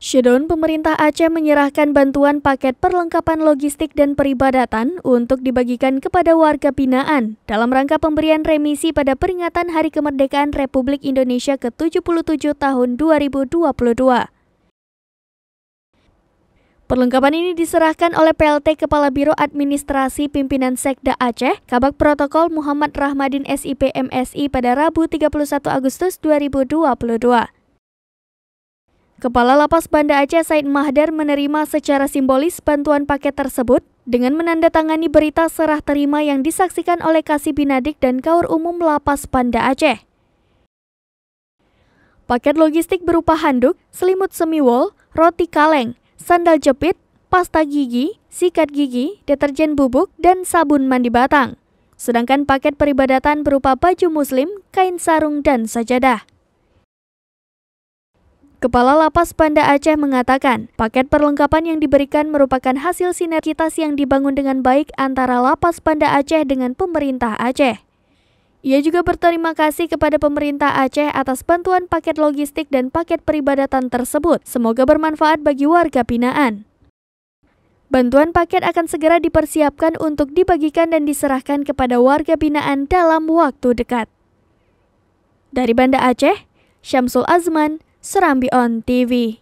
Shedon pemerintah Aceh menyerahkan bantuan paket perlengkapan logistik dan peribadatan untuk dibagikan kepada warga binaan dalam rangka pemberian remisi pada peringatan Hari Kemerdekaan Republik Indonesia ke-77 tahun 2022. Perlengkapan ini diserahkan oleh PLT Kepala Biro Administrasi Pimpinan Sekda Aceh, Kabak Protokol Muhammad Rahmadin SIP MSI pada Rabu 31 Agustus 2022. Kepala Lapas Banda Aceh Said Mahdar menerima secara simbolis bantuan paket tersebut dengan menandatangani berita serah terima yang disaksikan oleh Kasih Binadik dan Kaur Umum Lapas Banda Aceh. Paket logistik berupa handuk, selimut semi wol, roti kaleng, sandal jepit, pasta gigi, sikat gigi, deterjen bubuk, dan sabun mandi batang. Sedangkan paket peribadatan berupa baju muslim, kain sarung, dan sajadah. Kepala Lapas Panda Aceh mengatakan, paket perlengkapan yang diberikan merupakan hasil sinergitas yang dibangun dengan baik antara Lapas Panda Aceh dengan pemerintah Aceh. Ia juga berterima kasih kepada pemerintah Aceh atas bantuan paket logistik dan paket peribadatan tersebut. Semoga bermanfaat bagi warga binaan. Bantuan paket akan segera dipersiapkan untuk dibagikan dan diserahkan kepada warga binaan dalam waktu dekat. Dari Banda Aceh, Syamsul Azman, Serambi on TV.